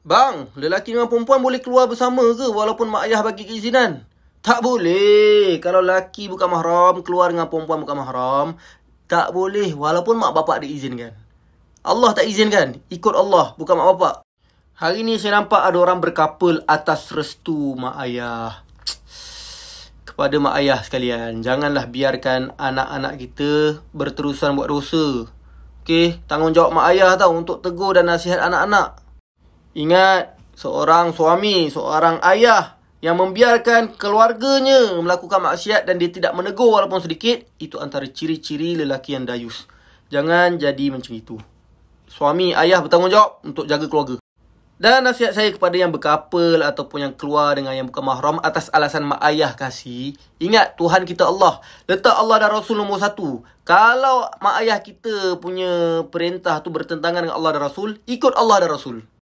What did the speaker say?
Bang, lelaki dengan perempuan boleh keluar bersama ke walaupun mak ayah bagi keizinan? Tak boleh. Kalau lelaki bukan mahram, keluar dengan perempuan bukan mahram. Tak boleh walaupun mak bapak ada izinkan. Allah tak izinkan. Ikut Allah, bukan mak bapak. Hari ni saya nampak ada orang berkapul atas restu mak ayah. Kepada mak ayah sekalian, janganlah biarkan anak-anak kita berterusan buat dosa. Okey, tanggungjawab mak ayah tau untuk tegur dan nasihat anak-anak. Ingat, seorang suami, seorang ayah yang membiarkan keluarganya melakukan maksiat dan dia tidak menegur walaupun sedikit, itu antara ciri-ciri lelaki yang dayus. Jangan jadi macam itu. Suami, ayah bertanggungjawab untuk jaga keluarga. Dan nasihat saya kepada yang berkapel ataupun yang keluar dengan yang bukan mahram atas alasan mak ayah kasih. Ingat Tuhan kita Allah. Letak Allah dan Rasul nombor satu. Kalau mak ayah kita punya perintah tu bertentangan dengan Allah dan Rasul, ikut Allah dan Rasul.